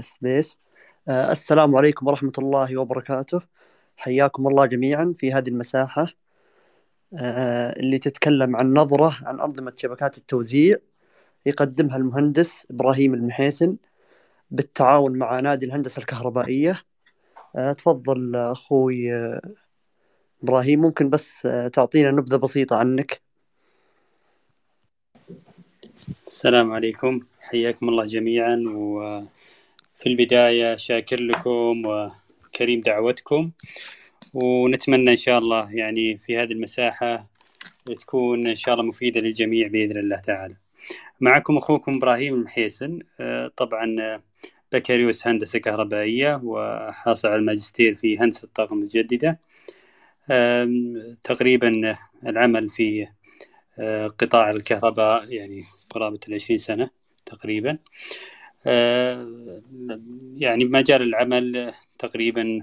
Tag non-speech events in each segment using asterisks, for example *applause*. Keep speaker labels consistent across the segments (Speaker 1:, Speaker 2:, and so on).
Speaker 1: سبيس آه السلام عليكم ورحمة الله وبركاته حياكم الله جميعا في هذه المساحة آه اللي تتكلم عن نظرة عن أنظمة شبكات التوزيع يقدمها المهندس إبراهيم المحيسن بالتعاون مع نادي الهندسة الكهربائية آه تفضل أخوي آه، إبراهيم ممكن بس آه، تعطينا نبذة بسيطة عنك
Speaker 2: السلام عليكم حياكم الله جميعا و في البداية شاكر لكم وكريم دعوتكم ونتمنى إن شاء الله يعني في هذه المساحة تكون إن شاء الله مفيدة للجميع بإذن الله تعالى معكم أخوكم إبراهيم المحيسن طبعا بكالوريوس هندسة كهربائية وحاصل على الماجستير في هندسة الطاقة المتجددة تقريبا العمل في آه، قطاع الكهرباء يعني قرابة العشرين سنة تقريبا آه، يعني مجال العمل تقريبا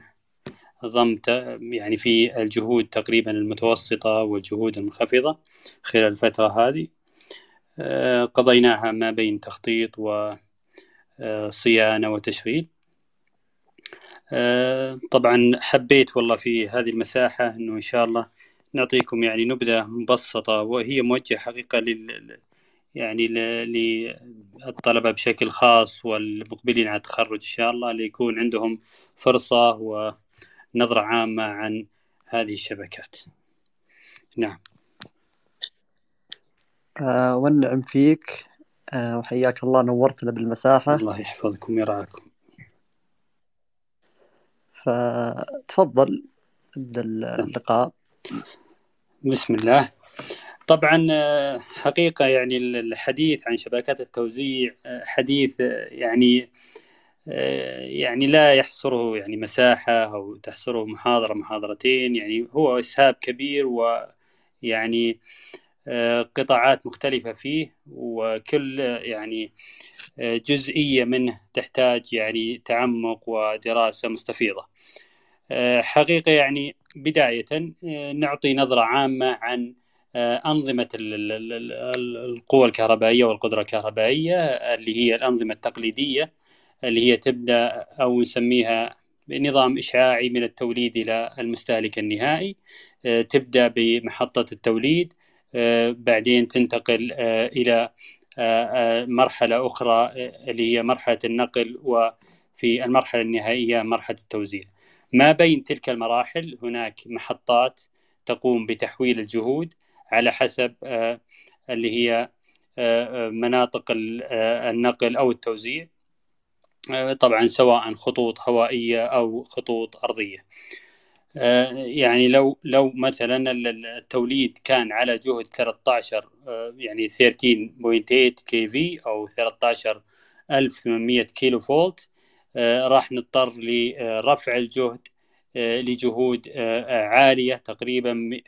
Speaker 2: ضمت يعني في الجهود تقريبا المتوسطة والجهود المنخفضة خلال الفترة هذه آه، قضيناها ما بين تخطيط وصيانة آه، وتشغيل طبعا حبيت والله في هذه المساحة أنه إن شاء الله نعطيكم يعني نبذة مبسطة وهي موجهة حقيقة لل يعني للطلبه بشكل خاص والمقبلين على التخرج ان شاء الله ليكون عندهم فرصه ونظره عامه عن هذه الشبكات. نعم.
Speaker 1: آه والنعم فيك آه وحياك الله نورتنا بالمساحه. الله يحفظكم ويرعاكم. فتفضل ابدا نعم. اللقاء.
Speaker 2: بسم الله. طبعا آه، حقيقة يعني الحديث عن شبكات التوزيع آه، حديث آه، يعني يعني لا يحصره يعني مساحة أو تحصره محاضرة محاضرتين يعني هو إسهاب كبير ويعني قطاعات مختلفة فيه وكل يعني جزئية منه تحتاج يعني تعمق ودراسة مستفيضة حقيقة يعني بداية نعطي نظرة عامة عن آه، أنظمة القوى الكهربائية والقدرة الكهربائية اللي هي الأنظمة التقليدية اللي هي تبدأ أو نسميها نظام إشعاعي من التوليد إلى المستهلك النهائي آه، تبدأ بمحطة التوليد آه، بعدين تنتقل إلى مرحلة أخرى اللي هي مرحلة النقل وفي المرحلة النهائية مرحلة التوزيع ما بين تلك المراحل هناك محطات تقوم بتحويل الجهود على حسب آه، اللي هي آه، آه، مناطق النقل او التوزيع طبعا سواء خطوط هوائيه او خطوط ارضيه. يعني لو لو مثلا التوليد كان على جهد 13 يعني 13.8 كي في او 13800 كيلو فولت راح نضطر لرفع الجهد لجهود عاليه تقريبا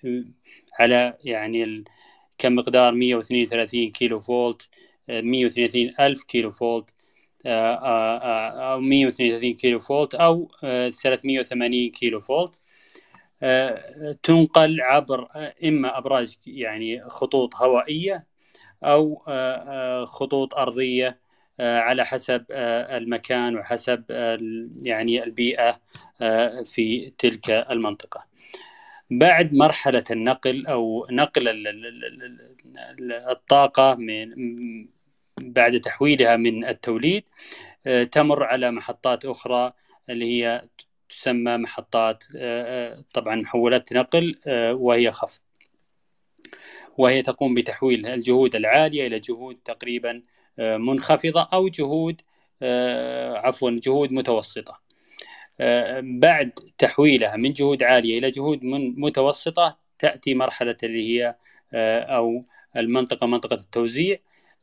Speaker 2: على يعني كم مقدار 132 كيلو فولت 132 ألف كيلو فولت آه، آه، آه، أو 132 كيلو فولت أو 380 كيلو فولت تنقل عبر إما أبراج يعني خطوط هوائية أو خطوط أرضية على حسب المكان وحسب يعني البيئة في تلك المنطقة بعد مرحله النقل او نقل الطاقه من بعد تحويلها من التوليد آه، تمر على محطات اخرى اللي هي تسمى محطات آه، آه، طبعا محولات نقل وهي خفض وهي تقوم بتحويل الجهود العاليه الى جهود تقريبا منخفضه او جهود عفوا جهود متوسطه بعد تحويلها من جهود عاليه الى جهود من متوسطه تاتي مرحله اللي هي آه، او المنطقه منطقه التوزيع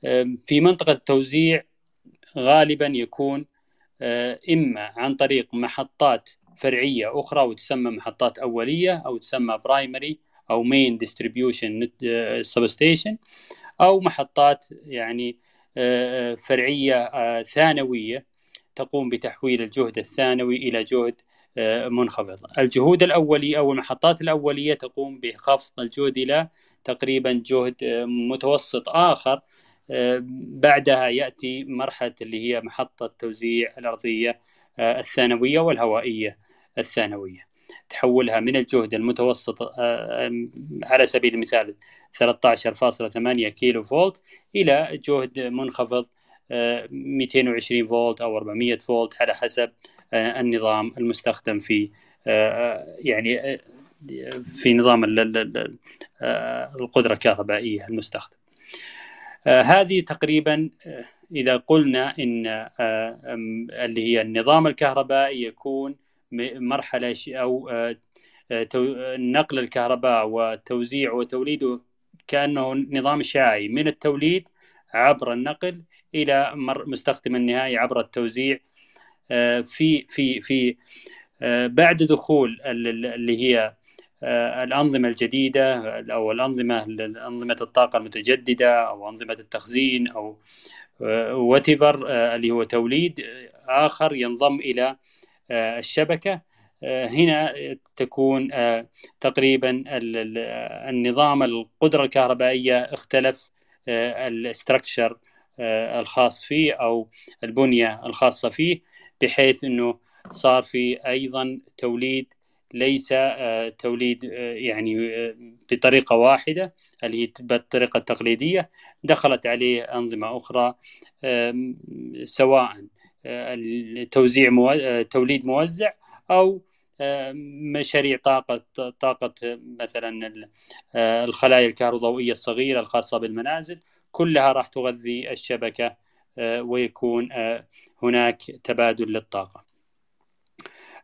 Speaker 2: آه، في منطقه التوزيع غالبا يكون آه، اما عن طريق محطات فرعيه اخرى وتسمى محطات اوليه او تسمى برايمري او مين ديستريبيوشن سبستيشن او محطات يعني فرعيه ثانويه تقوم بتحويل الجهد الثانوي إلى جهد آه، منخفض الجهود الأولية أو المحطات الأولية تقوم بخفض الجهد إلى تقريبا جهد آه، متوسط آخر آه، بعدها يأتي مرحلة اللي هي محطة توزيع الأرضية الثانوية والهوائية الثانوية تحولها من الجهد المتوسط على سبيل المثال 13.8 كيلو فولت إلى جهد منخفض 220 فولت او 400 فولت على حسب آه، النظام المستخدم في آه، آه، يعني في نظام القدره الكهربائيه المستخدم. هذه تقريبا اذا قلنا ان اللي هي النظام الكهربائي يكون مرحله او نقل الكهرباء وتوزيعه وتوليده كانه نظام شائعي من التوليد عبر النقل الى مستخدم النهائي عبر التوزيع آه، في في في آه، بعد دخول اللي هي آه، الأنظمة الجديدة أو الأنظمة أنظمة الطاقة المتجددة أو أنظمة التخزين أو وتبر اللي هو توليد آخر ينضم إلى الشبكة هنا تكون تقريبا النظام القدرة الكهربائية اختلف الاستراكشر آه، الخاص فيه او البنيه الخاصه فيه بحيث انه صار في ايضا توليد ليس آه، توليد آه، يعني بطريقه واحده اللي هي بالطريقه التقليديه دخلت عليه انظمه اخرى سواء توزيع مو... توليد موزع او مشاريع طاقة طاقة مثلا الخلايا الكهروضوئية الصغيرة الخاصة بالمنازل كلها راح تغذي الشبكه آه، ويكون آه، هناك تبادل للطاقه.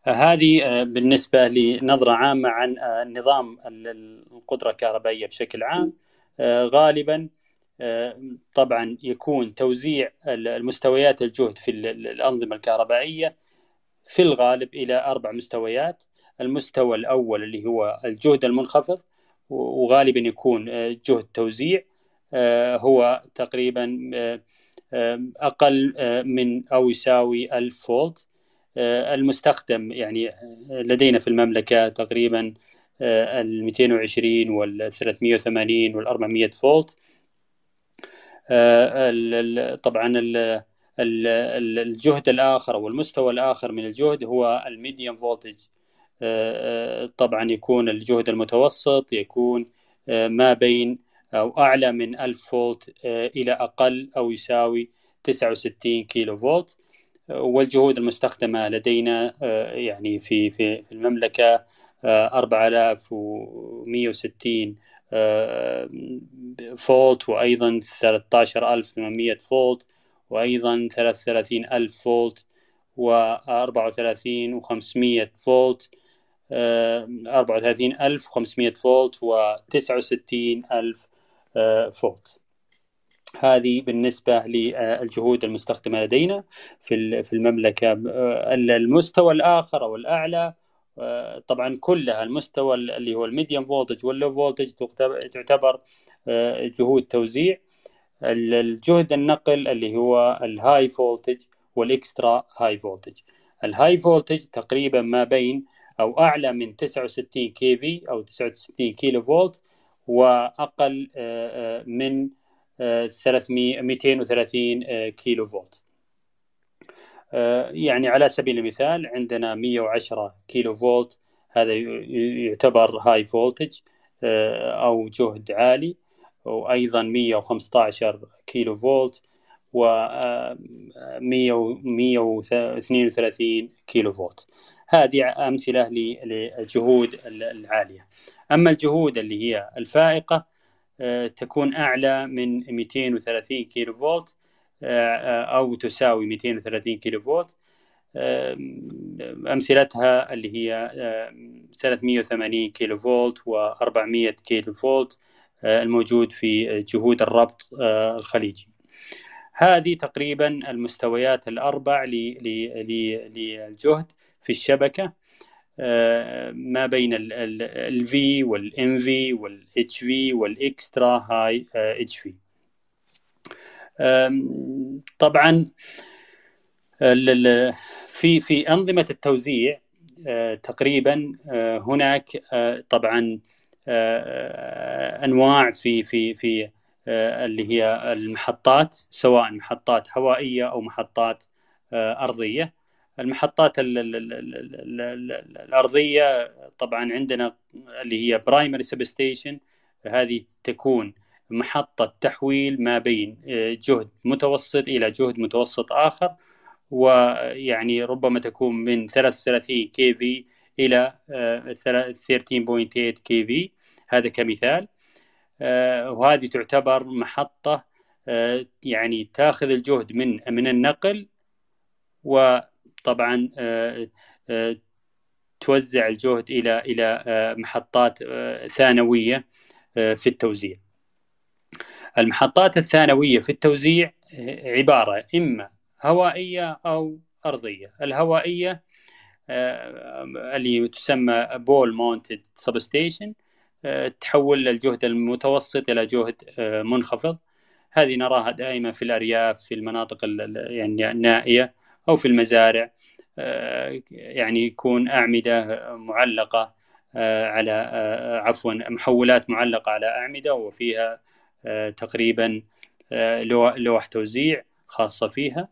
Speaker 2: آه، هذه بالنسبه لنظره عامه عن نظام القدره الكهربائيه بشكل عام غالبا طبعا يكون توزيع المستويات الجهد في الانظمه الكهربائيه في الغالب الى اربع مستويات المستوى الاول اللي هو الجهد المنخفض وغالبا يكون جهد توزيع آه، هو تقريبا آه، آه، اقل من او يساوي 1000 فولت المستخدم يعني لدينا في المملكه تقريبا ال 220 وال 380 وال 400 فولت طبعا الجهد الاخر أو المستوى الاخر من الجهد هو الميديوم فولتج طبعا يكون الجهد المتوسط يكون ما بين أو أعلى من 1000 فولت آه، إلى أقل أو يساوي 69 كيلو فولت آه، والجهود المستخدمة لدينا آه، يعني في في المملكة 4160 فولت وأيضا 13800 فولت وأيضا 33000 فولت و34500 فولت 34500 فولت و69000 آه، فولت هذه بالنسبة للجهود المستخدمة لدينا في المملكة آه، المستوى الآخر أو الأعلى آه، طبعا كلها المستوى اللي هو الميديوم فولتج واللو فولتج تعتبر جهود توزيع الجهد النقل اللي هو الهاي فولتج والاكسترا هاي فولتج الهاي فولتج تقريبا ما بين او اعلى من 69 كي في او 69 كيلو فولت واقل آه، آه، من 300 230 كيلو فولت يعني على سبيل المثال عندنا 110 كيلو فولت هذا يعتبر هاي آه، فولتج او جهد عالي وايضا 115 كيلو فولت و 132 كيلو فولت هذه امثله للجهود العاليه اما الجهود اللي هي الفائقه آه، تكون اعلى من 230 كيلو فولت آه، آه، او تساوي 230 كيلو فولت امثلتها اللي هي 380 كيلو فولت و400 كيلو فولت الموجود في جهود الربط الخليجي هذه تقريبا المستويات الاربع للجهد في الشبكه ما بين ال V وال MV وال HV وال Extra High آه، HV طبعا آه، في في أنظمة التوزيع آه، تقريبا هناك طبعا انواع في في في اللي هي المحطات سواء محطات هوائيه او محطات ارضيه المحطات الارضيه طبعا عندنا اللي هي برايمري سبستيشن هذه تكون محطة تحويل ما بين آه، جهد متوسط إلى جهد متوسط آخر ويعني ربما تكون من 33 كي في إلى 13.8 كي في هذا كمثال آه، وهذه تعتبر محطة آه، يعني تاخذ الجهد من من النقل و طبعا آه، آه، توزع الجهد الى الى آه، محطات ثانويه في التوزيع. المحطات الثانويه في التوزيع عباره اما هوائيه او ارضيه، الهوائيه اللي تسمى بول مونتد سبستيشن تحول الجهد المتوسط الى جهد منخفض هذه نراها دائما في الارياف في المناطق يعني النائيه أو في المزارع آه، يعني يكون أعمدة معلقة آه، على آه، عفوا محولات معلقة على أعمدة وفيها تقريبا لوح توزيع خاصة فيها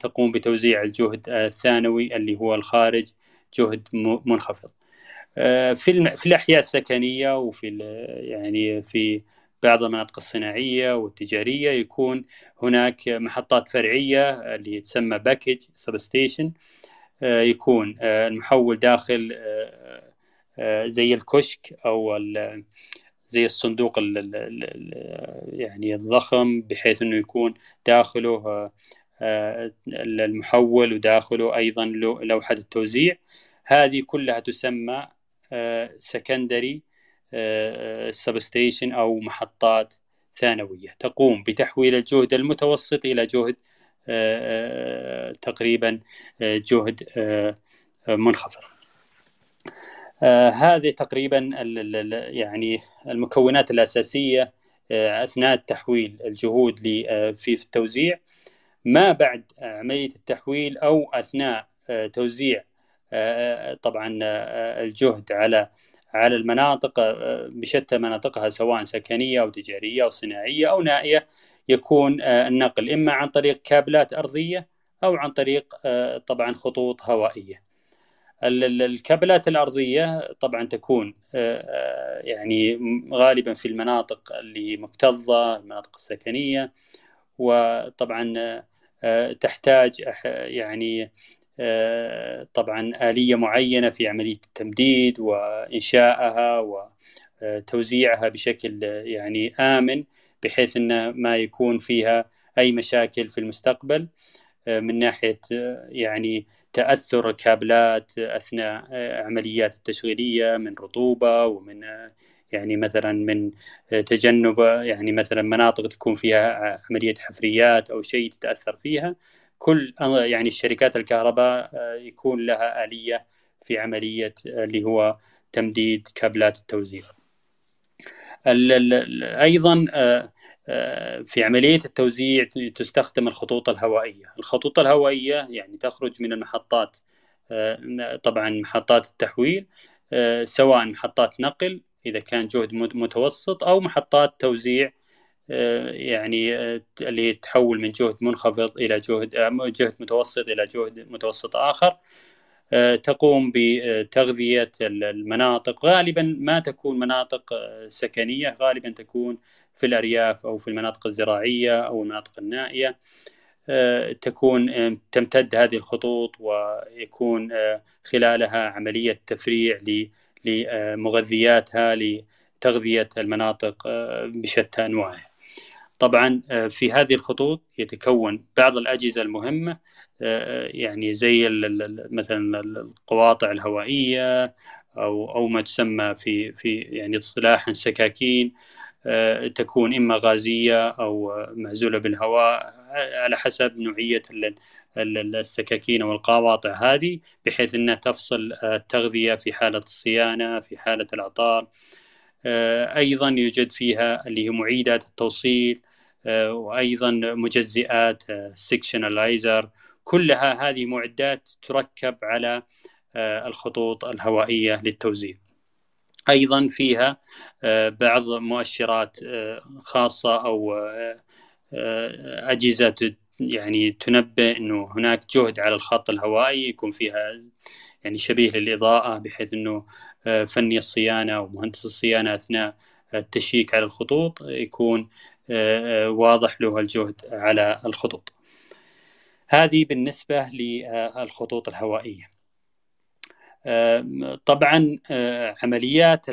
Speaker 2: تقوم بتوزيع الجهد الثانوي اللي هو الخارج جهد منخفض في في الأحياء السكنية وفي يعني في بعض المناطق الصناعية والتجارية يكون هناك محطات فرعية اللي تسمى باكج سبستيشن آه، يكون آه، المحول داخل آه، زي الكشك أو زي الصندوق يعني الضخم بحيث أنه يكون داخله المحول وداخله أيضا لوحة التوزيع هذه كلها تسمى سكندري السبستيشن آه، آه، أو محطات ثانوية تقوم بتحويل الجهد المتوسط إلى جهد آه، تقريبا جهد منخفض هذه تقريبا يعني المكونات الأساسية أثناء تحويل الجهود في التوزيع ما بعد عملية التحويل أو أثناء توزيع طبعا الجهد على على المناطق آه، بشتى مناطقها سواء سكنيه او تجاريه او صناعيه او نائيه يكون آه، النقل اما عن طريق كابلات ارضيه او عن طريق آه، طبعا خطوط هوائيه. الكابلات الارضيه طبعا تكون يعني غالبا في المناطق اللي مكتظه، المناطق السكنيه وطبعا تحتاج يعني طبعا آلية معينة في عملية التمديد وإنشائها وتوزيعها بشكل يعني آمن بحيث أن ما يكون فيها أي مشاكل في المستقبل من ناحية يعني تأثر الكابلات أثناء عمليات التشغيلية من رطوبة ومن يعني مثلا من تجنب يعني مثلا مناطق تكون فيها عملية حفريات أو شيء تتأثر فيها كل يعني الشركات الكهرباء آه، يكون لها آلية في عملية آه، اللي هو تمديد كابلات التوزيع أيضا آه، في عملية التوزيع تستخدم الخطوط الهوائية الخطوط الهوائية يعني تخرج من المحطات طبعا محطات التحويل سواء محطات نقل إذا كان جهد متوسط أو محطات توزيع يعني اللي تحول من جهد منخفض الى جهد جهد متوسط الى جهد متوسط اخر تقوم بتغذيه المناطق غالبا ما تكون مناطق سكنيه غالبا تكون في الارياف او في المناطق الزراعيه او المناطق النائيه تكون تمتد هذه الخطوط ويكون خلالها عمليه تفريع لمغذياتها لتغذيه المناطق بشتى انواعها طبعا آه، في هذه الخطوط يتكون بعض الأجهزة المهمة آه، آه، يعني زي مثلا القواطع الهوائية أو أو ما تسمى في في يعني اصطلاحا سكاكين تكون إما غازية أو معزولة بالهواء على حسب نوعية السكاكين أو القواطع هذه بحيث أنها تفصل التغذية في حالة الصيانة في حالة العطار آه، أيضا يوجد فيها اللي هي معيدات التوصيل آه، وأيضا مجزئات سكشنالايزر آه، كلها هذه معدات تركب على الخطوط الهوائية للتوزيع أيضا فيها بعض مؤشرات خاصة أو أجهزة يعني تنبئ أنه هناك جهد على الخط الهوائي يكون فيها يعني شبيه للإضاءة بحيث أنه آه، فني الصيانة ومهندس الصيانة أثناء التشيك على الخطوط يكون آه، آه، واضح له الجهد على الخطوط هذه بالنسبة للخطوط الهوائية طبعا عمليات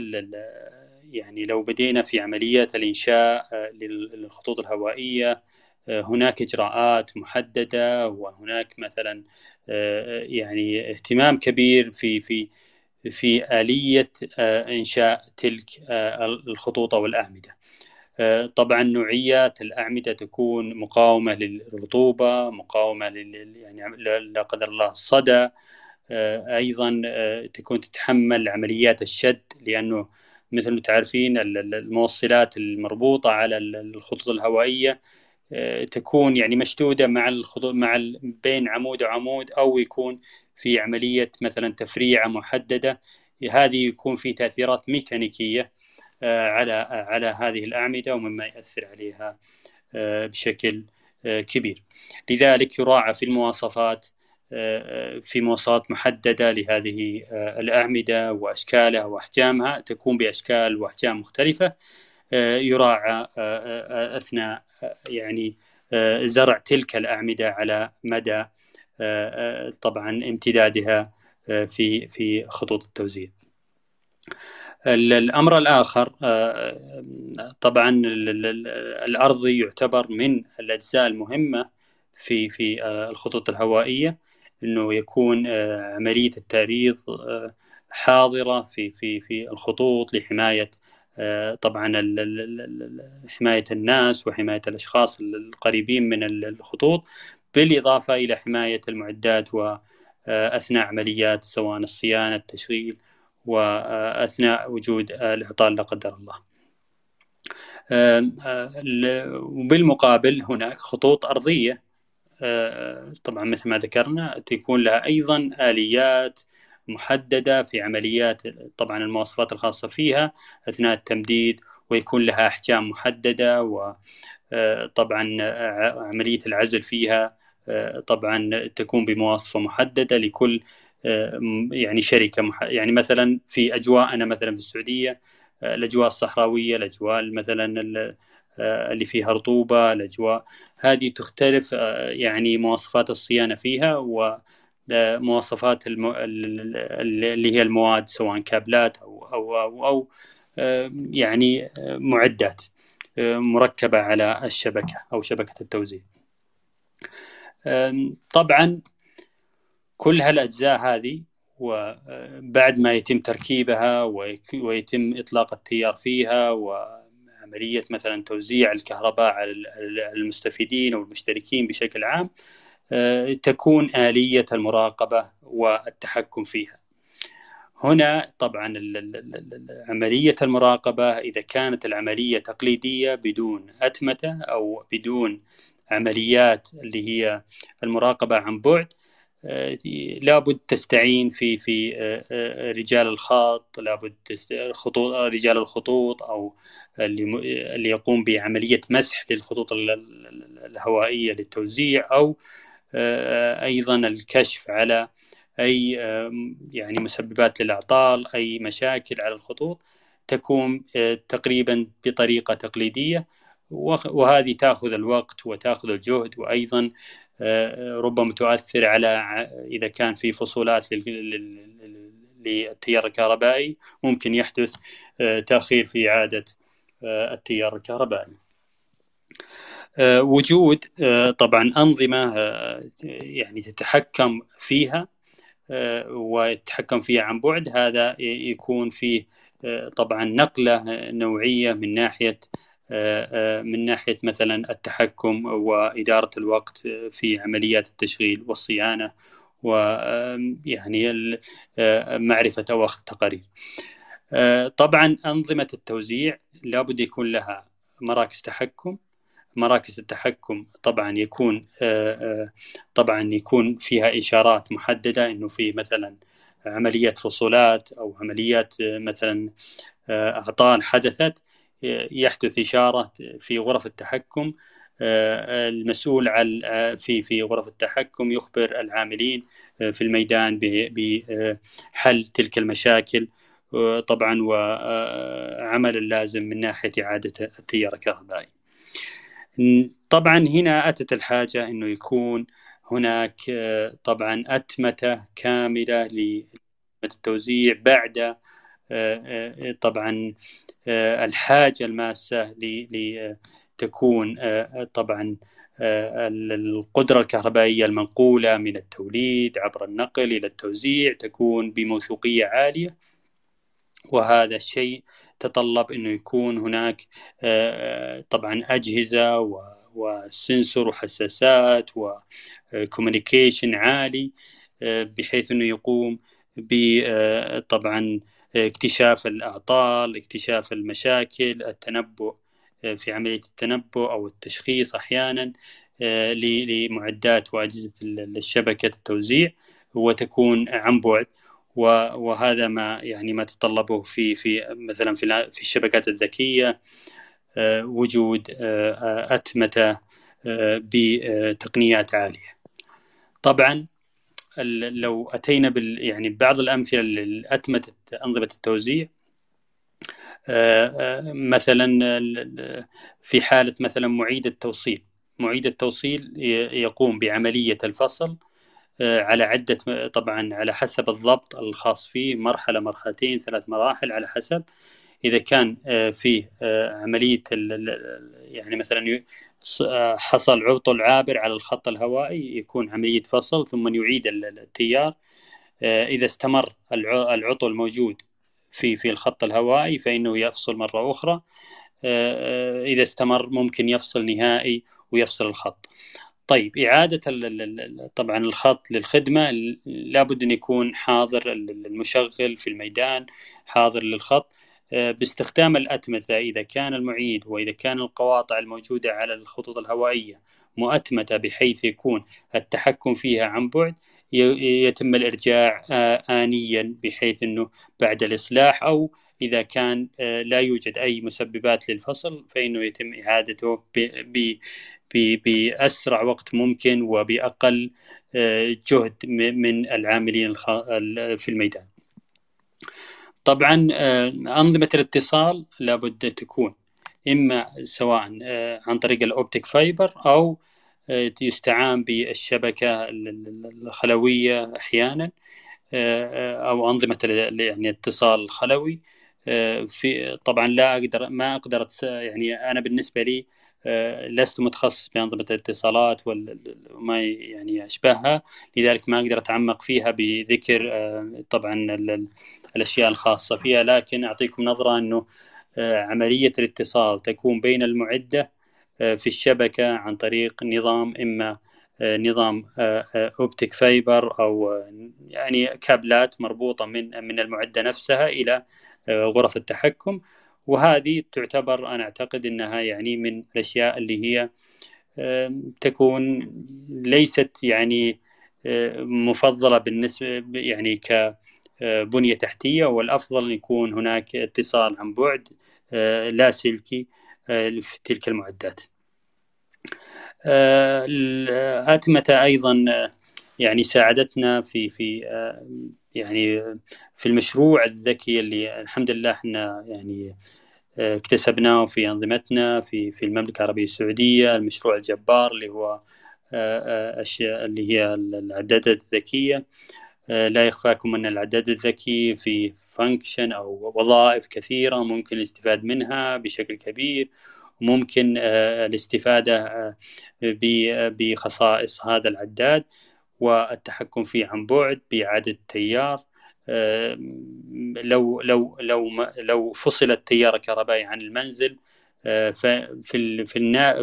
Speaker 2: يعني لو بدينا في عملية الإنشاء للخطوط الهوائية هناك إجراءات محددة وهناك مثلا يعني اهتمام كبير في في في آلية آه، إنشاء تلك آه، الخطوط أو الأعمدة آه، طبعا نوعيات الأعمدة تكون مقاومة للرطوبة مقاومة لل يعني لا قدر الله الصدى أيضا تكون تتحمل عمليات الشد لأنه مثل ما تعرفين الموصلات المربوطة على الخطوط الهوائية آه، تكون يعني مشدوده مع الخضو... مع ال... بين عمود وعمود او يكون في عمليه مثلا تفريعه محدده هذه يكون في تاثيرات ميكانيكيه آه، على على هذه الاعمده ومما ياثر عليها آه، بشكل كبير لذلك يراعى في المواصفات في مواصفات محددة لهذه الأعمدة وأشكالها وأحجامها تكون بأشكال وأحجام مختلفة آه، يراعى آه، آه، اثناء يعني زرع تلك الاعمده على مدى طبعا امتدادها في في خطوط التوزيع. الامر الاخر طبعا الارضي يعتبر من الاجزاء المهمه في في الخطوط الهوائيه انه يكون عمليه التعريض حاضره في في في الخطوط لحمايه آه، طبعا حماية الناس وحماية الأشخاص القريبين من الخطوط بالإضافة إلى حماية المعدات وأثناء آه، عمليات سواء الصيانة التشغيل وأثناء آه، وجود الإعطال لا قدر الله وبالمقابل هناك خطوط أرضية طبعا مثل ما ذكرنا تكون لها أيضا آليات محدده في عمليات طبعا المواصفات الخاصه فيها اثناء التمديد ويكون لها احجام محدده وطبعا آه، آه، عمليه العزل فيها آه، طبعا تكون بمواصفه محدده لكل يعني شركه مح... يعني مثلا في اجواءنا مثلا في السعوديه الاجواء الصحراويه الاجواء مثلا اللي فيها رطوبه الاجواء هذه تختلف يعني مواصفات الصيانه فيها و مواصفات المو... اللي هي المواد سواء كابلات او او او, أو آه، يعني آه، معدات آه، مركبه على الشبكه او شبكه التوزيع. طبعا كل هالاجزاء هذه وبعد ما يتم تركيبها ويتم اطلاق التيار فيها وعمليه مثلا توزيع الكهرباء على المستفيدين او المشتركين بشكل عام آه، تكون آلية المراقبة والتحكم فيها هنا طبعا عملية المراقبة إذا كانت العملية تقليدية بدون أتمتة أو بدون عمليات اللي هي المراقبة عن بعد آه، لابد تستعين في في آه، رجال الخط لابد خطوط رجال الخطوط او اللي يقوم بعمليه مسح للخطوط الهوائيه للتوزيع او آه، ايضا الكشف على اي يعني مسببات للاعطال اي مشاكل على الخطوط تكون آه، تقريبا بطريقه تقليديه وهذه تاخذ الوقت وتاخذ الجهد وايضا آه، ربما تؤثر على اذا كان في فصولات للتيار الكهربائي ممكن يحدث تاخير في اعاده التيار الكهربائي. آه، وجود آه، طبعا انظمه آه، يعني تتحكم فيها وتتحكم فيها عن بعد هذا يكون فيه طبعا نقله نوعيه من ناحيه من ناحيه مثلا التحكم واداره الوقت في عمليات التشغيل والصيانه ويعني معرفه اخذ تقارير. طبعا انظمه التوزيع لابد يكون لها مراكز تحكم مراكز التحكم طبعا يكون آه، آه، طبعا يكون فيها اشارات محدده انه في مثلا عمليات فصولات او عمليات آه، مثلا اعطال حدثت يحدث اشاره في غرف التحكم المسؤول على في في غرف التحكم يخبر العاملين في الميدان بحل تلك المشاكل طبعا وعمل اللازم من ناحيه اعاده التيار الكهربائي. طبعا هنا اتت الحاجه انه يكون هناك آه، طبعا اتمته كامله للتوزيع بعد آه، آه، طبعا الحاجه الماسه لتكون طبعا القدرة الكهربائية المنقولة من التوليد عبر النقل إلى التوزيع تكون بموثوقية عالية وهذا الشيء تتطلب انه يكون هناك آه، آه، طبعا اجهزه وسنسور وحساسات وكوميونيكيشن آه، عالي بحيث انه يقوم ب طبعا اكتشاف الاعطال اكتشاف المشاكل التنبؤ في عمليه التنبؤ او التشخيص احيانا لمعدات واجهزه الشبكه التوزيع وتكون عن بعد وهذا ما يعني ما تطلبه في في مثلا في في الشبكات الذكيه آه، وجود آه، آه، اتمته بتقنيات عاليه. طبعا لو اتينا بال يعني بعض الامثله لاتمته انظمه التوزيع مثلا في حاله مثلا معيد التوصيل معيد التوصيل يقوم بعمليه الفصل آه، على عدة طبعا على حسب الضبط الخاص فيه مرحلة مرحلتين ثلاث مراحل على حسب إذا كان آه، في آه، عملية يعني مثلا حصل عطل عابر على الخط الهوائي يكون عملية فصل ثم يعيد التيار إذا استمر العطل موجود في في الخط الهوائي فإنه يفصل مرة أخرى إذا استمر ممكن يفصل نهائي ويفصل الخط طيب إعادة طبعا الخط للخدمة لابد أن يكون حاضر المشغل في الميدان حاضر للخط آه، باستخدام الأتمتة إذا كان المعيد وإذا كان القواطع الموجودة على الخطوط الهوائية مؤتمتة بحيث يكون التحكم فيها عن بعد يتم الإرجاع آنيا بحيث أنه بعد الإصلاح أو إذا كان لا يوجد أي مسببات للفصل فإنه يتم إعادته بأسرع وقت ممكن وبأقل جهد من العاملين في الميدان طبعا أنظمة الاتصال لابد تكون اما سواء آه، عن طريق الاوبتيك فايبر او آه، يستعان بالشبكه الخلويه احيانا آه، او انظمه يعني الاتصال الخلوي في طبعا لا اقدر ما اقدر يعني انا بالنسبه لي لست متخصص بانظمه الاتصالات وما يعني اشبهها لذلك ما اقدر اتعمق فيها بذكر طبعا الاشياء الخاصه فيها لكن اعطيكم نظره انه آه، عملية الاتصال تكون بين المعدة آه، في الشبكة عن طريق نظام إما آه، نظام أوبتيك فايبر أو يعني كابلات مربوطة من من المعدة نفسها إلى غرف التحكم وهذه تعتبر أنا أعتقد أنها يعني من الأشياء اللي هي تكون ليست يعني مفضلة بالنسبة يعني ك آه، بنية تحتية والأفضل أن يكون هناك اتصال عن بعد آه، لاسلكي آه، في تلك المعدات أتمتة أيضا يعني ساعدتنا في في يعني في المشروع الذكي اللي الحمد لله احنا يعني اكتسبناه في أنظمتنا في في المملكة العربية السعودية المشروع الجبار اللي هو اشياء اللي هي العدادات الذكية آه، لا يخفاكم أن العداد الذكي في فانكشن أو وظائف كثيرة ممكن الاستفاد منها بشكل كبير ممكن آه، الاستفادة آه، بخصائص هذا العداد والتحكم فيه عن بعد بإعادة التيار لو لو لو لو فصل التيار الكهربائي عن المنزل في في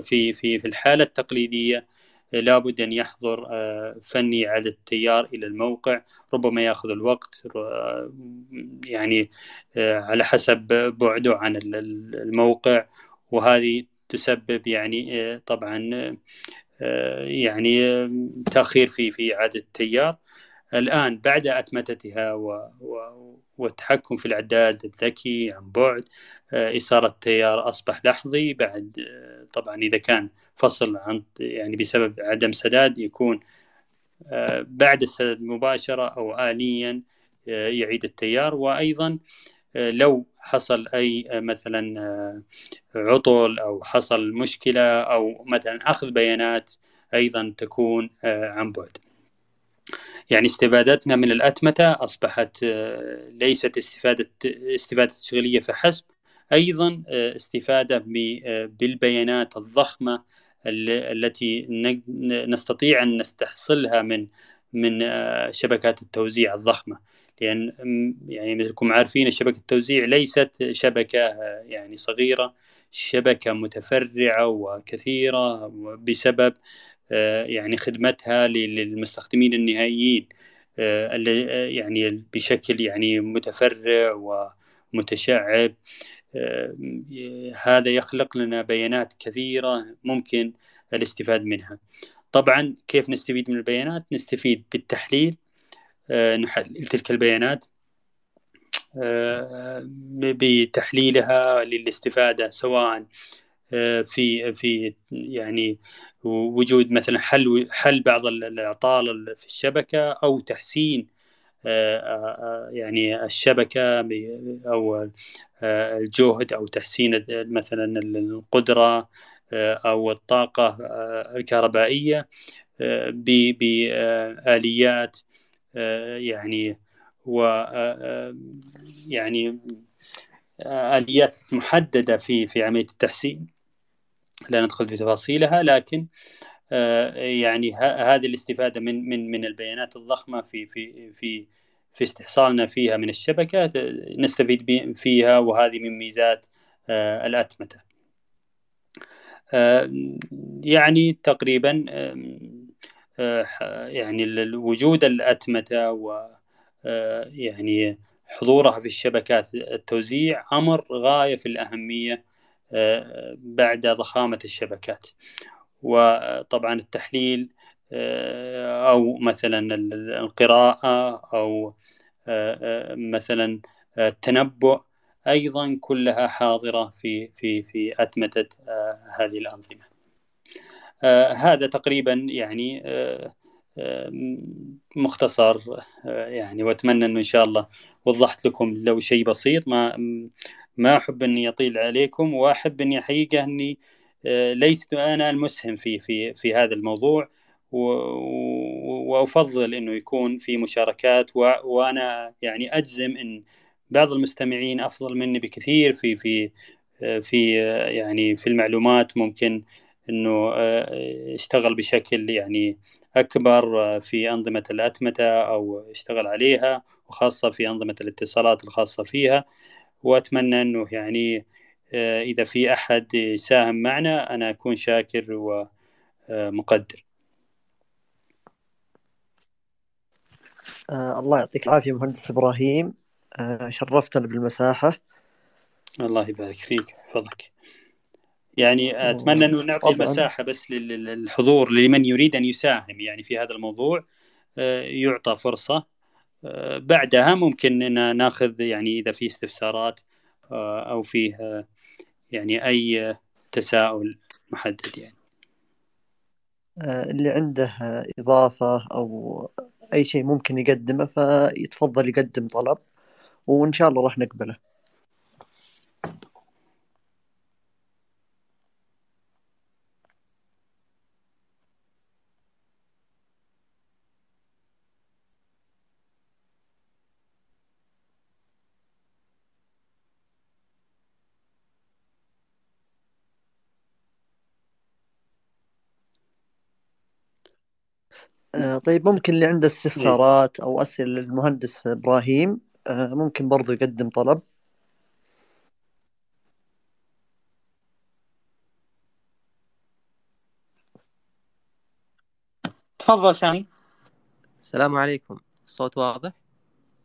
Speaker 2: في في الحالة التقليدية لابد أن يحضر آه، فني على التيار إلى الموقع ربما يأخذ الوقت يعني آه، على حسب بعده عن الموقع وهذه تسبب يعني آه، طبعا يعني تأخير في في إعادة التيار الآن بعد أتمتتها و... و... والتحكم في الاعداد الذكي عن بعد آه، إثارة التيار أصبح لحظي بعد آه، طبعا إذا كان فصل عن يعني بسبب عدم سداد يكون آه، بعد السداد مباشرة أو آليا يعيد التيار وأيضا لو حصل أي مثلا عطل أو حصل مشكلة أو مثلا أخذ بيانات أيضا تكون عن بعد يعني استفادتنا من الأتمتة أصبحت آه، ليست استفادة استفادة تشغيلية فحسب أيضا آه، استفادة آه، بالبيانات الضخمة التي نستطيع أن نستحصلها من من شبكات التوزيع الضخمة لأن يعني مثلكم عارفين شبكة التوزيع ليست شبكة يعني صغيرة شبكة متفرعة وكثيرة بسبب آه، يعني خدمتها للمستخدمين النهائيين آه، آه، يعني بشكل يعني متفرع ومتشعب هذا يخلق لنا بيانات كثيرة ممكن الاستفاد منها طبعا كيف نستفيد من البيانات نستفيد بالتحليل نحلل تلك البيانات بتحليلها للاستفادة سواء في في يعني وجود مثلا حل حل بعض الاعطال في الشبكه او تحسين آه، آه، آه، يعني الشبكه او الجهد او تحسين مثلا القدره او الطاقه الكهربائيه بآليات يعني و يعني آليات محددة في في عملية التحسين لا ندخل في تفاصيلها لكن آه، يعني هذه الاستفاده من من من البيانات الضخمه في في في في استحصالنا فيها من الشبكه نستفيد فيها وهذه من ميزات آه، الاتمته. آه، يعني تقريبا يعني وجود الاتمته و يعني حضورها في الشبكات التوزيع امر غايه في الاهميه آه، بعد ضخامة الشبكات وطبعا التحليل آه، أو مثلا القراءة أو آه، مثلا التنبؤ أيضا كلها حاضرة في في في أتمتة هذه الأنظمة هذا تقريبا يعني مختصر يعني واتمنى انه ان شاء الله وضحت لكم لو شيء بسيط ما ما أحب أني أطيل عليكم وأحب أني حقيقة أني آه، ليست أنا المسهم في في في هذا الموضوع وأفضل أنه يكون في مشاركات وأنا يعني أجزم أن بعض المستمعين أفضل مني بكثير في في آه، في آه، يعني في المعلومات ممكن انه اشتغل بشكل يعني اكبر في انظمه الاتمته او اشتغل عليها وخاصه في انظمه الاتصالات الخاصه فيها واتمنى انه يعني آه، اذا في احد يساهم معنا انا اكون شاكر ومقدر
Speaker 1: آه،, آه الله يعطيك العافيه مهندس ابراهيم آه شرفتنا بالمساحه
Speaker 2: الله يبارك فيك فضلك يعني اتمنى انه نعطي طبعاً. المساحه بس للحضور لمن يريد ان يساهم يعني في هذا الموضوع آه، يعطى فرصه آه، بعدها ممكن ان ناخذ يعني اذا في استفسارات آه، او فيه آه، يعني اي تساؤل محدد يعني
Speaker 1: اللي عنده اضافه او اي شيء ممكن يقدمه فيتفضل يقدم طلب وان شاء الله راح نقبله آه، طيب ممكن اللي عنده إيه. استفسارات او اسئله للمهندس ابراهيم آه، ممكن برضو يقدم طلب
Speaker 3: تفضل سامي السلام عليكم الصوت واضح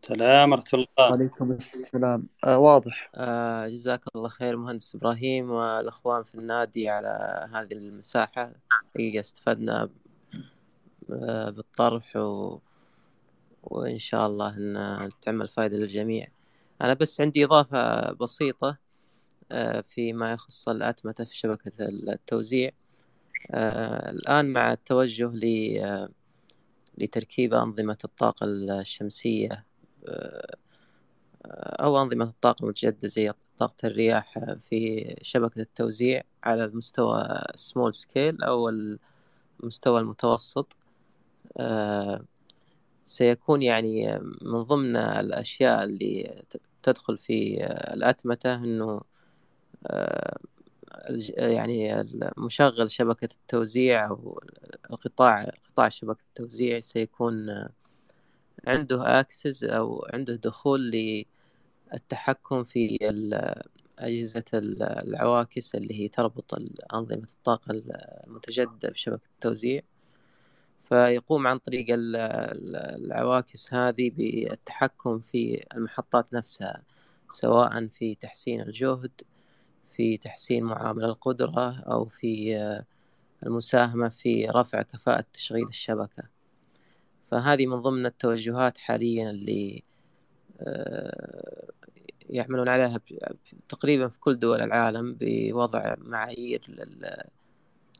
Speaker 3: سلام ورحمة الله
Speaker 1: وعليكم السلام آه واضح
Speaker 3: آه جزاك الله خير مهندس إبراهيم والأخوان في النادي على هذه المساحة حقيقة استفدنا آه، بالطرح و... وإن شاء الله أن تعمل فائدة للجميع أنا بس عندي إضافة بسيطة آه، فيما يخص الأتمتة في شبكة التوزيع آه، الآن مع التوجه ل... لتركيب أنظمة الطاقة الشمسية أو أنظمة الطاقة المتجددة زي طاقة الرياح في شبكة التوزيع على المستوى سمول سكيل أو المستوى المتوسط آه، سيكون يعني من ضمن الأشياء اللي تدخل في آه، الأتمتة أنه آه، يعني مشغل شبكة التوزيع أو القطاع قطاع شبكة التوزيع سيكون عنده أكسس أو عنده دخول للتحكم في أجهزة العواكس اللي هي تربط أنظمة الطاقة المتجددة بشبكة التوزيع فيقوم عن طريق العواكس هذه بالتحكم في المحطات نفسها سواء في تحسين الجهد في تحسين معامل القدرة أو في آه، المساهمة في رفع كفاءة تشغيل الشبكة فهذه من ضمن التوجهات حاليا اللي آه، يعملون عليها تقريبا في كل دول العالم بوضع معايير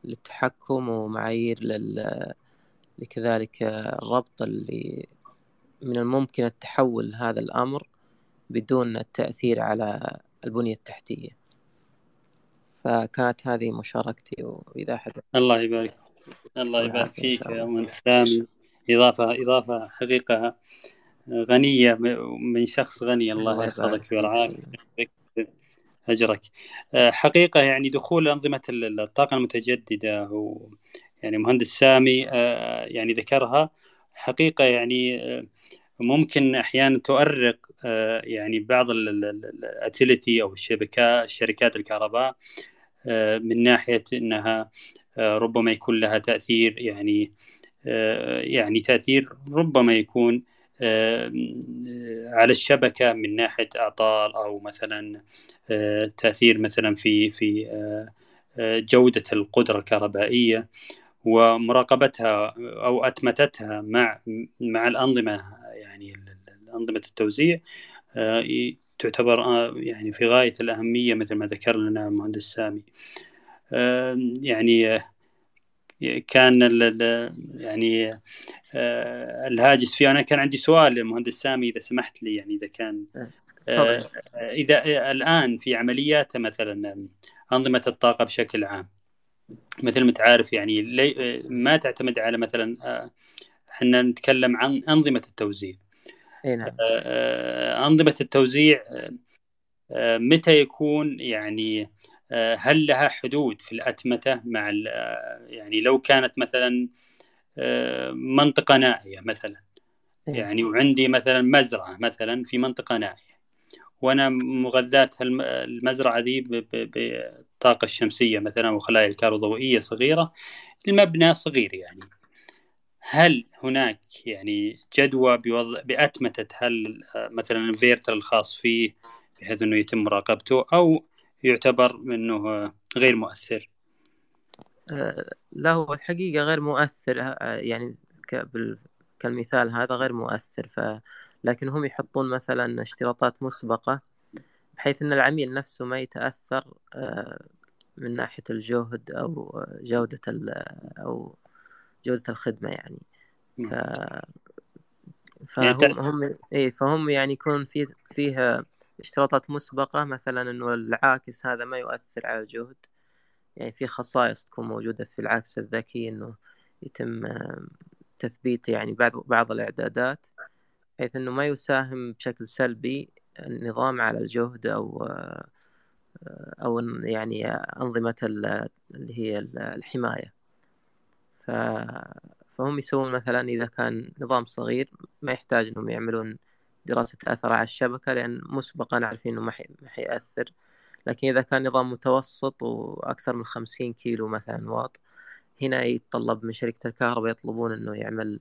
Speaker 3: للتحكم ومعايير لل لكذلك الربط اللي من الممكن التحول هذا الأمر بدون التأثير على البنية التحتية فكانت هذه مشاركتي وإذا أحد
Speaker 2: الله يبارك الله يبارك فيك يا أم سامي إضافة إضافة حقيقة غنية من شخص غني الله يحفظك ويرعاك أجرك أه، حقيقة يعني دخول أنظمة الطاقة المتجددة يعني مهندس سامي آه، يعني ذكرها حقيقة يعني آه، ممكن أحيانا تؤرق آه، يعني بعض الاتيليتي أو الشبكات شركات الكهرباء من ناحية أنها ربما يكون لها تأثير يعني يعني تأثير ربما يكون على الشبكة من ناحية أعطال أو مثلا تأثير مثلا في في جودة القدرة الكهربائية ومراقبتها او اتمتتها مع مع الانظمه يعني انظمه التوزيع آه، تعتبر آه، يعني في غايه الاهميه مثل ما ذكر لنا المهندس سامي يعني آه، كان يعني الهاجس فيه انا كان عندي سؤال للمهندس سامي اذا سمحت لي يعني اذا كان اذا الان في عمليات مثلا انظمه الطاقه بشكل عام مثل ما تعرف يعني لي ما تعتمد على مثلا آه، احنا نتكلم عن انظمه التوزيع اي نعم آه، آه، انظمه التوزيع متى يكون يعني هل لها حدود في الاتمته مع يعني لو كانت مثلا منطقه نائيه مثلا نعم. يعني وعندي مثلا مزرعه مثلا في منطقه نائيه وانا مغذات المزرعه ذي بالطاقه الشمسيه مثلا وخلايا الكهروضوئيه صغيره المبنى صغير يعني هل هناك يعني جدوى بوضع باتمته هل مثلا الفيرتر الخاص فيه بحيث انه يتم مراقبته او يعتبر انه غير مؤثر؟
Speaker 3: لا هو الحقيقه غير مؤثر يعني كالمثال هذا غير مؤثر ف لكن هم يحطون مثلا اشتراطات مسبقة بحيث أن العميل نفسه ما يتأثر آه، من ناحية الجهد أو آه، جودة آه، أو جودة الخدمة يعني نعم. ف... يعني فهم هم إيه فهم يعني يكون في فيه اشتراطات مسبقة مثلا أنه العاكس هذا ما يؤثر على الجهد يعني في خصائص تكون موجودة في العاكس الذكي أنه يتم تثبيت يعني بعض بعض الإعدادات بحيث انه ما يساهم بشكل سلبي النظام على الجهد او او يعني انظمه اللي هي الحمايه فهم يسوون مثلا اذا كان نظام صغير ما يحتاج انهم يعملون دراسة أثر على الشبكة لأن مسبقا عارفين إنه ما حيأثر لكن إذا كان نظام متوسط وأكثر من خمسين كيلو مثلا واط هنا يتطلب من شركة الكهرباء يطلبون إنه يعمل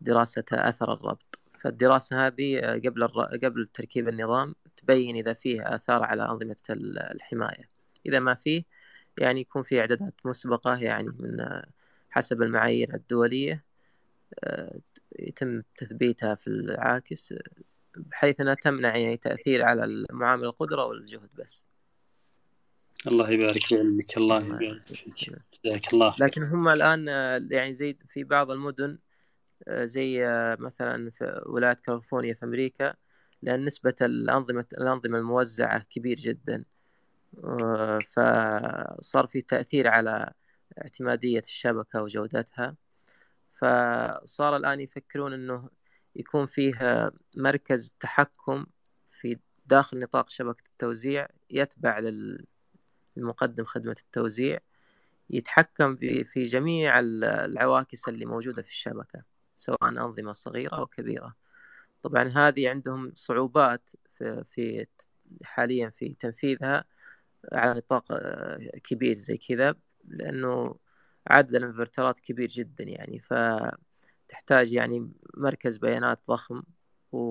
Speaker 3: دراسة أثر الربط فالدراسة هذه آه، قبل قبل تركيب النظام تبين إذا فيه آثار على أنظمة الحماية إذا ما فيه يعني يكون في إعدادات مسبقة يعني من آه، حسب المعايير الدولية آه، يتم تثبيتها في العاكس بحيث أنها تمنع يعني تأثير على المعامل القدرة والجهد بس
Speaker 2: الله يبارك في علمك الله يبارك
Speaker 3: فيك جزاك الله لكن هم الآن يعني زي في بعض المدن آه، زي آه، مثلا في ولاية كاليفورنيا في أمريكا لأن نسبة الأنظمة الأنظمة الموزعة كبير جدا آه، فصار في تأثير على اعتمادية الشبكة وجودتها فصار الآن يفكرون أنه يكون فيه مركز تحكم في داخل نطاق شبكة التوزيع يتبع للمقدم خدمة التوزيع يتحكم في جميع العواكس اللي موجودة في الشبكة سواء أنظمة صغيرة آه. أو كبيرة طبعا هذه عندهم صعوبات في, حاليا في تنفيذها على نطاق آه، كبير زي كذا لأنه عدد الانفرترات كبير جدا يعني فتحتاج يعني مركز بيانات ضخم و...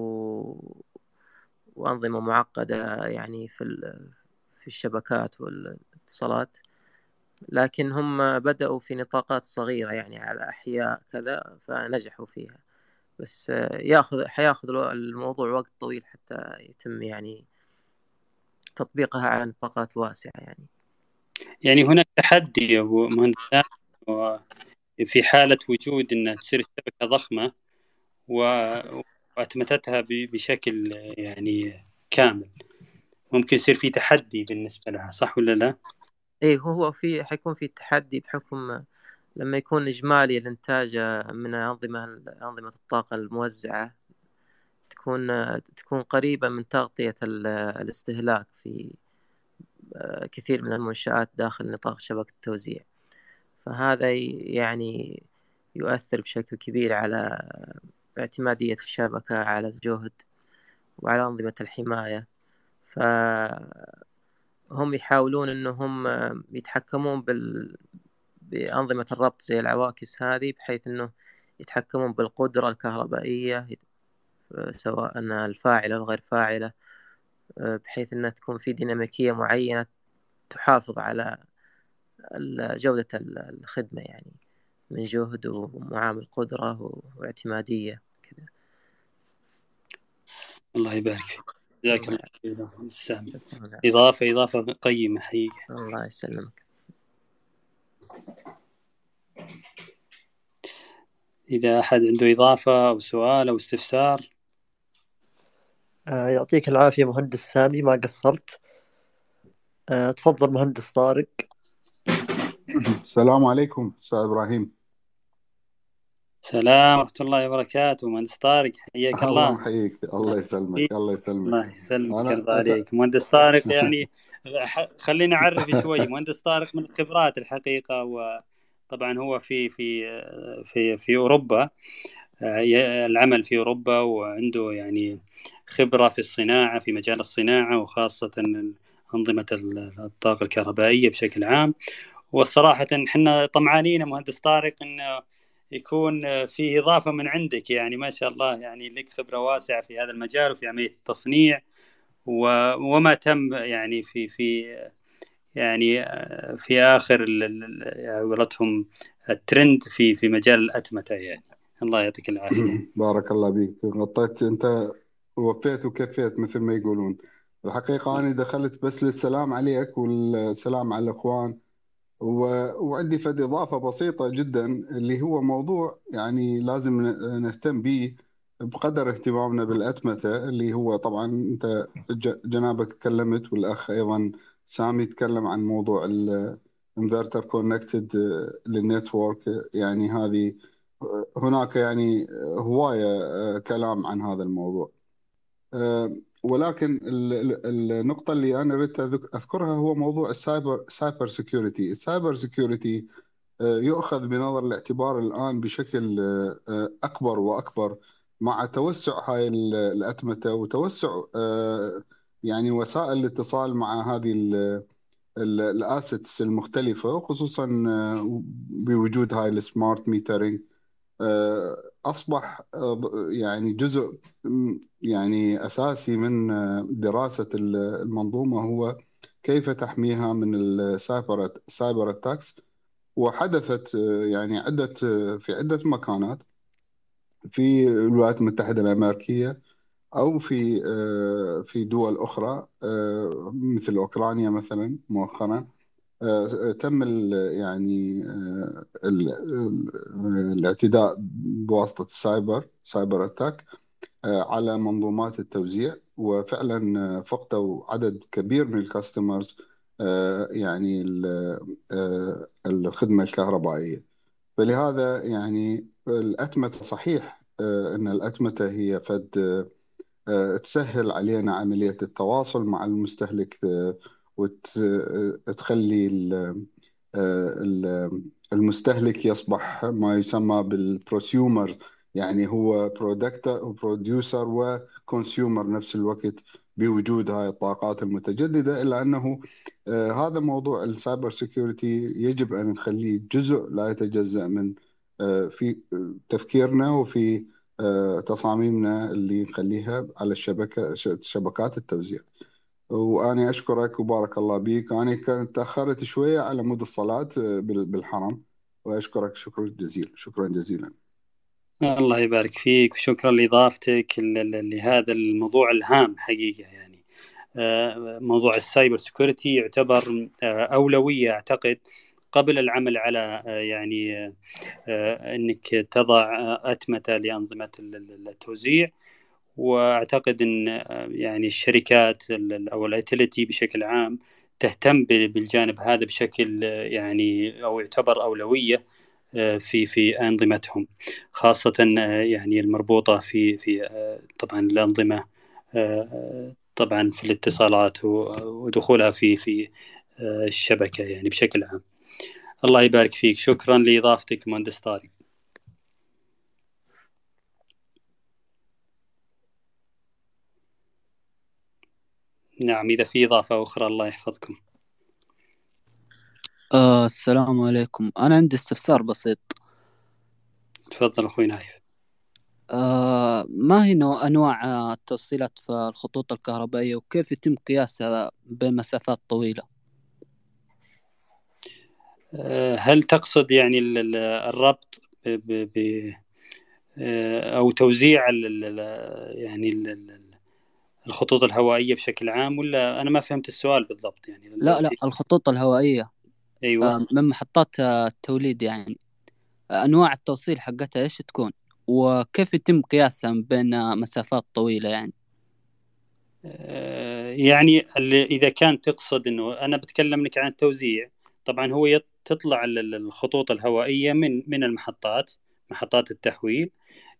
Speaker 3: وأنظمة معقدة يعني في ال... في الشبكات والاتصالات لكن هم بدأوا في نطاقات صغيرة يعني على أحياء كذا فنجحوا فيها بس ياخذ حياخذ الموضوع وقت طويل حتى يتم يعني تطبيقها على نطاقات واسعة يعني يعني
Speaker 2: هناك تحدي أبو مهندس في حالة وجود أن تصير شبكة ضخمة وأتمتتها بشكل يعني كامل ممكن يصير في تحدي بالنسبة لها صح ولا لا؟
Speaker 3: ايه هو في حيكون في تحدي بحكم لما يكون اجمالي الانتاج من انظمه انظمه الطاقه الموزعه تكون تكون قريبه من تغطيه الاستهلاك في آه، كثير من المنشآت داخل نطاق شبكة التوزيع فهذا يعني يؤثر بشكل كبير على اعتمادية الشبكة على الجهد وعلى أنظمة الحماية ف هم يحاولون انهم يتحكمون بال بأنظمة الربط زي العواكس هذه بحيث انه يتحكمون بالقدرة الكهربائية سواء الفاعلة أو غير فاعلة آه، بحيث انها تكون في ديناميكية معينة تحافظ على جودة الخدمة يعني من جهد ومعامل قدرة واعتمادية كذا الله يبارك فيك جزاك الله
Speaker 2: خير
Speaker 3: اضافه اضافه قيمه حقيقه الله يسلمك
Speaker 2: اذا احد عنده اضافه او سؤال او استفسار
Speaker 1: آه، يعطيك العافيه مهندس سامي ما قصرت آه، تفضل مهندس طارق
Speaker 4: السلام عليكم استاذ ابراهيم
Speaker 2: السلام ورحمة الله وبركاته مهندس طارق حياك الله الله يحييك الله يسلمك الله يسلمك الله يسلمك يرضى عليك مهندس طارق *laughs* يعني خليني اعرف شوي مهندس طارق من الخبرات الحقيقة وطبعا هو في في في في اوروبا آه، العمل في اوروبا وعنده يعني خبرة في الصناعة في مجال الصناعة وخاصة أنظمة الطاقة الكهربائية بشكل عام والصراحة احنا طمعانين مهندس طارق انه يكون في اضافه من عندك يعني ما شاء الله يعني لك خبره واسعه في هذا المجال وفي عمليه التصنيع وما تم يعني في في يعني آه، في اخر قولتهم يعني الترند في في مجال الاتمته يعني
Speaker 4: الله يعطيك العافيه *laughs* بارك الله فيك غطيت انت وفيت وكفيت مثل ما يقولون الحقيقه نعم. انا دخلت بس للسلام عليك والسلام على الاخوان وعندي فد اضافه بسيطه جدا اللي هو موضوع يعني لازم نهتم به بقدر اهتمامنا بالاتمته اللي هو طبعا انت جنابك تكلمت والاخ ايضا سامي تكلم عن موضوع الانفرتر كونكتد للنتورك يعني هذه هناك يعني هوايه آه، كلام عن هذا الموضوع آه، ولكن النقطة اللي أنا أريد أذكرها هو موضوع السايبر سايبر سيكيورتي السايبر سيكيورتي آه، يؤخذ بنظر الاعتبار الآن بشكل آه، آه، أكبر وأكبر مع توسع هاي الأتمتة وتوسع يعني وسائل الاتصال مع هذه الاسيتس المختلفة وخصوصا بوجود هاي السمارت ميترينج آه، اصبح آه، يعني جزء يعني اساسي من آه، دراسه المنظومه هو كيف تحميها من السايبر سايبر اتاكس وحدثت يعني عده في عده مكانات في الولايات المتحده الامريكيه او في في دول اخرى مثل اوكرانيا مثلا مؤخرا آه، تم الـ يعني آه، الـ الاعتداء بواسطة السايبر سايبر اتاك آه، على منظومات التوزيع وفعلا فقدوا عدد كبير من الكاستمرز يعني الخدمة الكهربائية فلهذا يعني الأتمتة صحيح أن الأتمتة هي فد تسهل علينا عملية التواصل مع المستهلك وتخلي آه، المستهلك يصبح ما يسمى بالبروسيومر يعني هو بروديوسر وكونسيومر نفس الوقت بوجود هاي الطاقات المتجددة إلا أنه آه، هذا موضوع السايبر سيكوريتي يجب أن نخليه جزء لا يتجزأ من آه، في تفكيرنا وفي تصاميمنا اللي نخليها على الشبكة شبكات التوزيع واني أشكرك وبارك الله بك أنا كنت تأخرت شوية على مود الصلاة آه، بالحرم وأشكرك شكرا جزيلا شكرا جزيلا
Speaker 2: الله يبارك فيك وشكرا لإضافتك لهذا الموضوع الهام حقيقة يعني آه، موضوع السايبر سكيورتي يعتبر آه، أولوية أعتقد قبل العمل على يعني انك تضع اتمته لانظمه التوزيع واعتقد ان آه، يعني الشركات او الاتلتي بشكل عام تهتم بالجانب هذا بشكل آه، يعني او يعتبر اولويه آه، في في انظمتهم خاصه يعني المربوطه في في طبعا الانظمه طبعا في الاتصالات ودخولها في في الشبكه يعني بشكل عام الله يبارك فيك شكرا لاضافتك مهندس طارق نعم إذا في إضافة أخرى الله يحفظكم آه السلام عليكم أنا عندي استفسار بسيط تفضل أخوي نايف آه ما هي نوع أنواع التوصيلات في الخطوط الكهربائية وكيف يتم قياسها بمسافات طويلة آه هل تقصد يعني الربط ب آه، أو توزيع الـ يعني الـ الخطوط الهوائيه بشكل عام ولا انا ما فهمت السؤال بالضبط يعني لا لا الخطوط الهوائيه ايوه آه، من محطات آه، التوليد يعني انواع التوصيل حقتها ايش تكون وكيف يتم قياسها بين آه، مسافات طويله يعني يعني اذا كان تقصد انه انا بتكلم لك عن التوزيع طبعا هو تطلع الخطوط الهوائيه من من المحطات محطات التحويل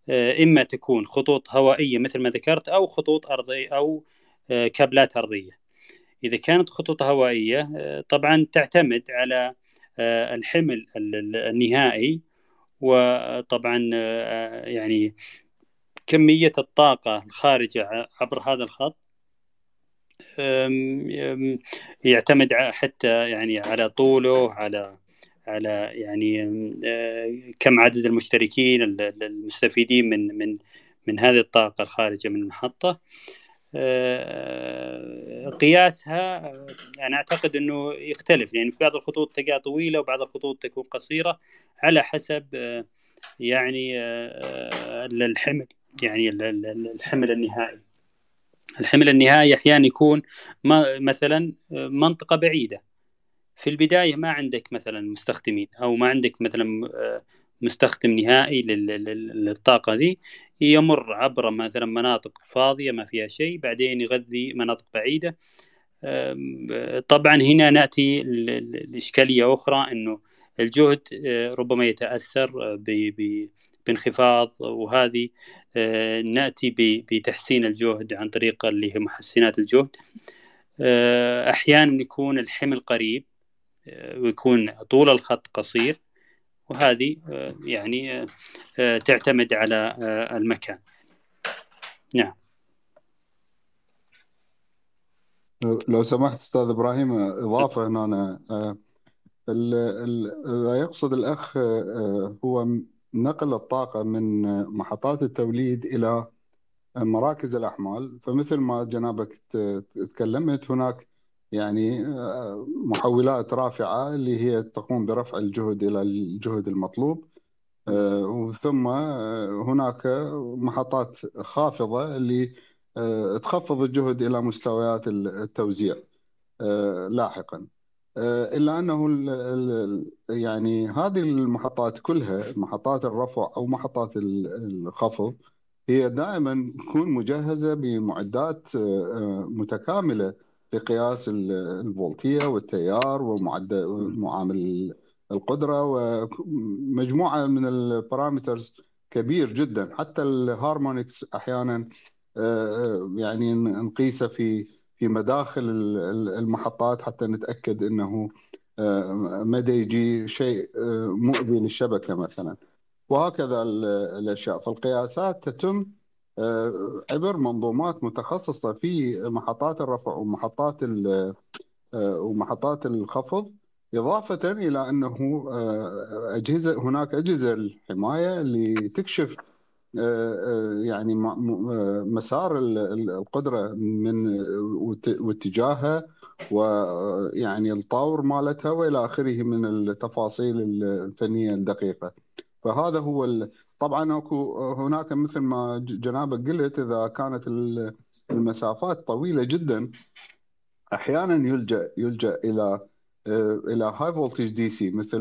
Speaker 2: آه، إما تكون خطوط هوائية مثل ما ذكرت أو خطوط أرضية أو آه، كابلات أرضية إذا كانت خطوط هوائية آه، طبعا تعتمد على الحمل النهائي وطبعا يعني كمية الطاقة الخارجة عبر هذا الخط يعتمد حتى يعني على طوله على على يعني آه، كم عدد المشتركين المستفيدين من من من هذه الطاقة الخارجة من المحطة آه، قياسها أنا يعني أعتقد أنه يختلف لأن يعني في بعض الخطوط تلقاها طويلة وبعض الخطوط تكون قصيرة على حسب آه، يعني الحمل يعني الحمل النهائي الحمل النهائي أحيانا يكون مثلا منطقة بعيدة في البدايه ما عندك مثلا مستخدمين او ما عندك مثلا آه، مستخدم نهائي للطاقه دي يمر عبر مثلا مناطق فاضيه ما فيها شيء بعدين يغذي مناطق بعيده آه، طبعا هنا ناتي الاشكاليه اخرى انه الجهد آه، ربما يتاثر بانخفاض وهذه ناتي بتحسين الجهد عن طريق اللي هي محسنات الجهد احيانا يكون الحمل قريب ويكون طول الخط قصير وهذه آه، يعني آه، آه، تعتمد على المكان
Speaker 4: نعم لو سمحت استاذ ابراهيم اضافه هنا أنا يقصد الاخ هو نقل الطاقه من محطات التوليد الى مراكز الاحمال فمثل ما جنابك تكلمت هناك يعني آه، محولات رافعة اللي هي تقوم برفع الجهد إلى الجهد المطلوب آه، ثم آه، هناك محطات خافضة اللي تخفض الجهد إلى مستويات التوزيع لاحقا إلا أنه يعني هذه المحطات كلها محطات الرفع أو محطات الخفض هي دائما تكون مجهزة بمعدات متكاملة بقياس الفولتيه والتيار ومعدل معامل القدره ومجموعه من البارامترز كبير جدا حتى الهارمونكس احيانا آه، يعني نقيسه في في مداخل المحطات حتى نتاكد انه آه، مدى يجي شيء آه، مؤذي للشبكه مثلا وهكذا الاشياء فالقياسات تتم آه، عبر منظومات متخصصه في محطات الرفع ومحطات آه، ومحطات الخفض اضافه الى انه آه، اجهزه هناك اجهزه الحمايه اللي تكشف يعني مسار القدره من واتجاهها ويعني الطور مالتها والى اخره من التفاصيل الفنيه الدقيقه فهذا هو طبعا اكو هناك مثل ما جنابك قلت اذا كانت المسافات طويله جدا احيانا يلجا يلجا الى آه، الى هاي فولتج دي سي مثل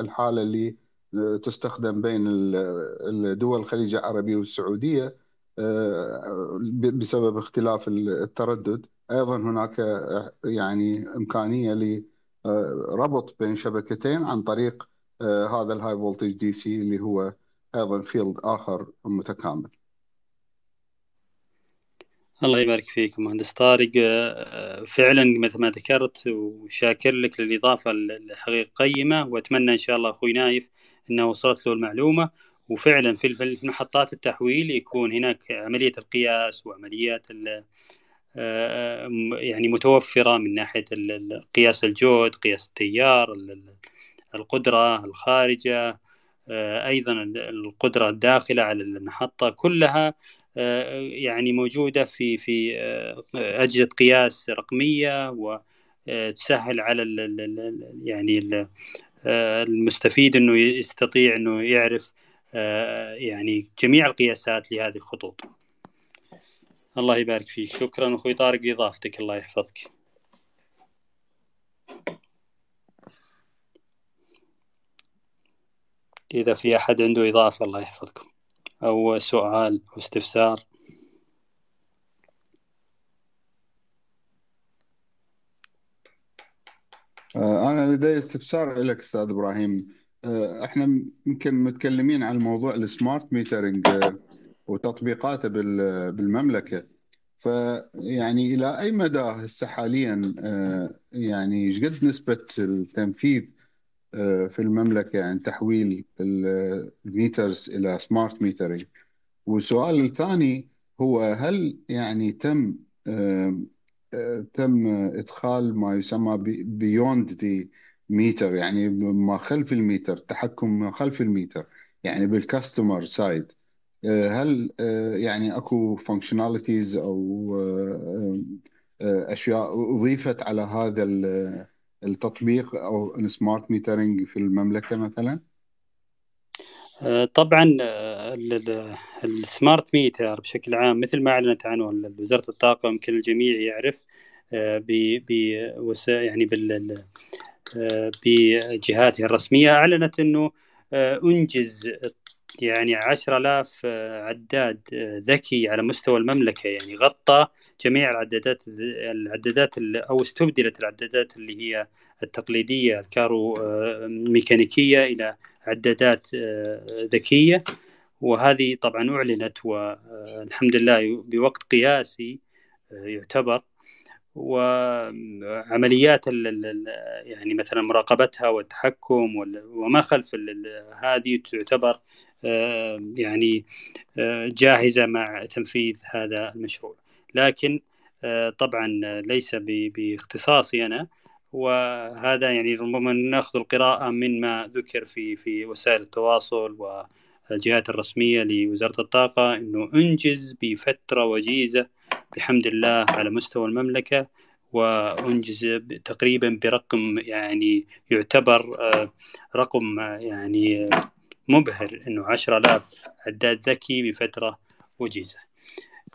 Speaker 4: الحاله اللي آه، تستخدم بين دول الخليج العربي والسعوديه آه، بسبب اختلاف التردد ايضا هناك يعني امكانيه لربط بين شبكتين عن طريق هذا الهاي فولتج دي سي اللي هو أيضا فيلد آخر متكامل
Speaker 2: الله يبارك فيك مهندس طارق آه، فعلا مثل ما ذكرت وشاكر لك للإضافة الحقيقة قيمة وأتمنى إن شاء الله أخوي نايف أنه وصلت له المعلومة وفعلا في محطات التحويل يكون هناك عملية القياس وعمليات آه، يعني متوفرة من ناحية قياس الجهد قياس التيار القدرة الخارجة آه، ايضا القدره الداخله على المحطه كلها آه، يعني موجوده في في آه، اجهزه قياس رقميه وتسهل على يعني المستفيد انه يستطيع انه يعرف يعني جميع القياسات لهذه الخطوط الله يبارك فيك شكرا اخوي طارق لاضافتك الله يحفظك إذا في أحد عنده إضافة الله يحفظكم أو سؤال أو استفسار
Speaker 4: آه، أنا لدي استفسار لك أستاذ إبراهيم آه، احنا يمكن متكلمين عن موضوع السمارت ميترنج آه، وتطبيقاته بالمملكه فيعني الى اي مدى هسه حاليا يعني ايش قد نسبه التنفيذ آه، في المملكة يعني تحويل الميترز إلى سمارت ميترينج والسؤال الثاني هو هل يعني تم آه، تم إدخال ما يسمى بيوند ذا ميتر يعني ما خلف الميتر تحكم ما خلف الميتر يعني بالكاستمر آه، سايد هل يعني اكو فانكشناليتيز او اشياء اضيفت على هذا التطبيق او السمارت ميترنج في المملكه مثلا
Speaker 2: آه، طبعا آه، السمارت ميتر بشكل عام مثل ما اعلنت عنه وزاره الطاقه يمكن الجميع يعرف آه، ب يعني بال بجهاتها الرسميه اعلنت انه انجز يعني عشر آلاف آه، عداد آه، ذكي على مستوى المملكة يعني غطى جميع العدادات العدادات أو استبدلت العدادات اللي هي التقليدية الكارو آه، ميكانيكية إلى عدادات ذكية وهذه طبعا أعلنت والحمد لله بوقت قياسي يعتبر وعمليات يعني مثلا مراقبتها والتحكم وما خلف هذه تعتبر آه، يعني آه، جاهزة مع تنفيذ هذا المشروع لكن آه، طبعا ليس باختصاصي أنا وهذا يعني ربما ناخذ القراءة مما ذكر في في وسائل التواصل والجهات الرسمية لوزارة الطاقة أنه أنجز بفترة وجيزة بحمد الله على مستوى المملكة وأنجز تقريبا برقم يعني يعتبر رقم يعني مبهر انه 10000 عداد ذكي بفتره وجيزه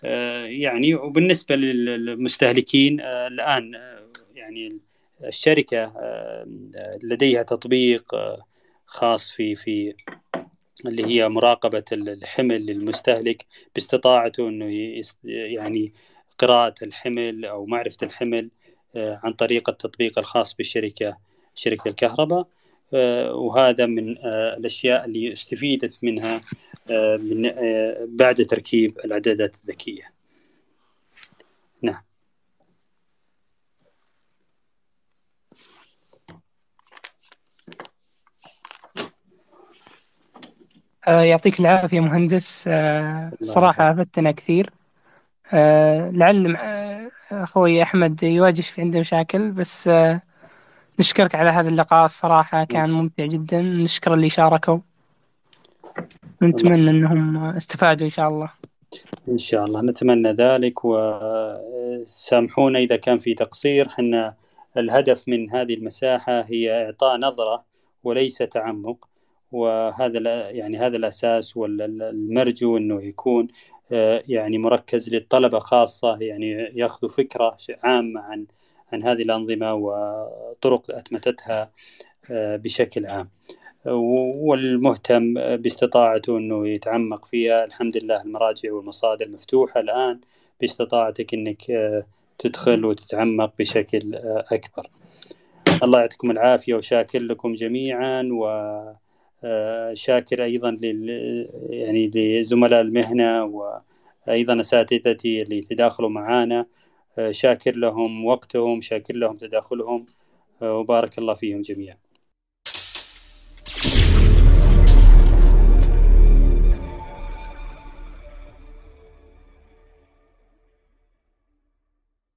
Speaker 2: آه، يعني وبالنسبه للمستهلكين آه، الان آه، يعني الشركه لديها تطبيق خاص في في اللي هي مراقبه الحمل للمستهلك باستطاعته انه يعني قراءه الحمل او معرفه الحمل عن طريق التطبيق الخاص بالشركه شركه الكهرباء آه، وهذا من آه، الاشياء اللي استفيدت منها آه، من بعد تركيب الاعدادات الذكيه نعم يعطيك العافية مهندس
Speaker 4: صراحة أفدتنا كثير لعل أخوي أحمد يواجه في عنده مشاكل بس نشكرك على هذا اللقاء الصراحة كان ممتع جدا نشكر اللي شاركوا نتمنى أنهم استفادوا إن شاء الله
Speaker 2: إن شاء الله نتمنى ذلك وسامحونا إذا كان في تقصير حنا الهدف من هذه المساحة هي إعطاء نظرة وليس تعمق وهذا يعني هذا الأساس والمرجو أنه يكون آه، يعني مركز للطلبة خاصة يعني ياخذوا فكرة عامة عن عن هذه الأنظمة وطرق أتمتتها آه، بشكل عام والمهتم باستطاعته أنه يتعمق فيها الحمد لله المراجع والمصادر مفتوحة الآن باستطاعتك أنك آه، تدخل وتتعمق بشكل آه، أكبر الله يعطيكم العافية وشاكر لكم جميعا و شاكر أيضا لل... يعني لزملاء المهنة وأيضا أساتذتي اللي تداخلوا معانا شاكر لهم وقتهم شاكر لهم تداخلهم وبارك الله فيهم جميعا